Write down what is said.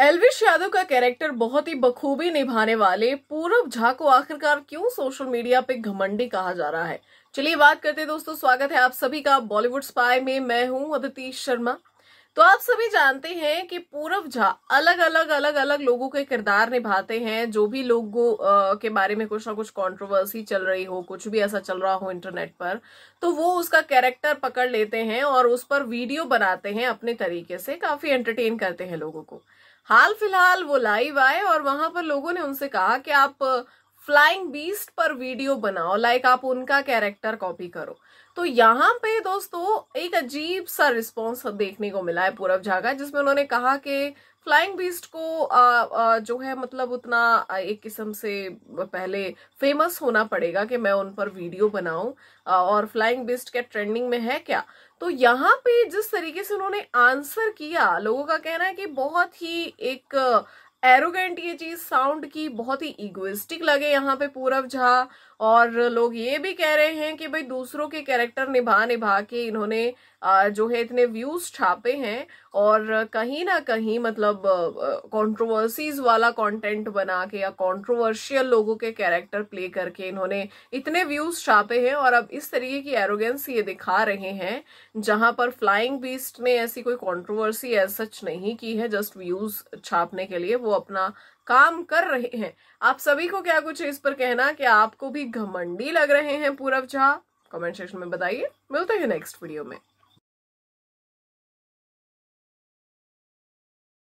एलविश यादव का कैरेक्टर बहुत ही बखूबी निभाने वाले पूरब झा को आखिरकार क्यों सोशल मीडिया पे घमंडी कहा जा रहा है चलिए बात करते हैं दोस्तों स्वागत है आप सभी का बॉलीवुड स्पाई में मैं हूं अदिति शर्मा तो आप सभी जानते हैं कि पूरब झा अलग अलग अलग अलग लोगों के किरदार निभाते हैं जो भी लोगों के बारे में कुछ ना कुछ कंट्रोवर्सी चल रही हो कुछ भी ऐसा चल रहा हो इंटरनेट पर तो वो उसका कैरेक्टर पकड़ लेते हैं और उस पर वीडियो बनाते हैं अपने तरीके से काफी एंटरटेन करते हैं लोगों को हाल फिलहाल वो लाइव आए और वहां पर लोगों ने उनसे कहा कि आप फ्लाइंग बीस्ट पर वीडियो बनाओ लाइक आप उनका कैरेक्टर कॉपी करो तो यहाँ पे दोस्तों एक अजीब सा रिस्पॉन्स देखने को मिला है पूरब झा का जिसमें उन्होंने कहा कि फ्लाइंग बीस्ट को आ, आ, जो है मतलब उतना एक किस्म से पहले फेमस होना पड़ेगा कि मैं उन पर वीडियो बनाऊं और फ्लाइंग बीस्ट क्या ट्रेंडिंग में है क्या तो यहाँ पे जिस तरीके से उन्होंने आंसर किया लोगों का कहना है कि बहुत ही एक एरोगेंट ये चीज साउंड की बहुत ही इगोइस्टिक लगे यहाँ पे पूरव झा और लोग ये भी कह रहे हैं कि भाई दूसरों के कैरेक्टर निभा निभा के इन्होंने जो है इतने व्यूज छापे हैं और कहीं ना कहीं मतलब कंट्रोवर्सीज वाला कंटेंट बना के या कंट्रोवर्शियल लोगों के कैरेक्टर प्ले करके इन्होंने इतने व्यूज छापे हैं और अब इस तरीके की एरोगेंस ये दिखा रहे हैं जहां पर फ्लाइंग बीस्ट ने ऐसी कोई कॉन्ट्रोवर्सी एज सच नहीं की है जस्ट व्यूज छापने के लिए वो अपना काम कर रहे हैं आप सभी को क्या कुछ इस पर कहना कि आपको भी घमंडी लग रहे हैं पूरव झा कमेंट सेक्शन में बताइए मिलते हैं नेक्स्ट वीडियो में